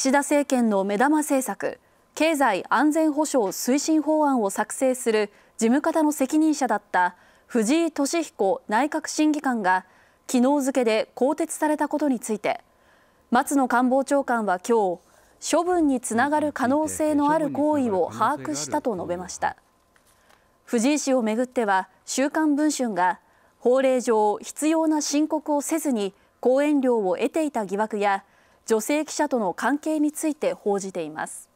岸田政権の目玉政策経済安全保障推進法案を作成する事務方の責任者だった藤井敏彦内閣審議官が昨日付で更迭されたことについて松野官房長官は今日処分につながる可能性のある行為を把握したと述べました藤井氏をめぐっては「週刊文春」が法令上必要な申告をせずに講演料を得ていた疑惑や「女性記者との関係について報じています。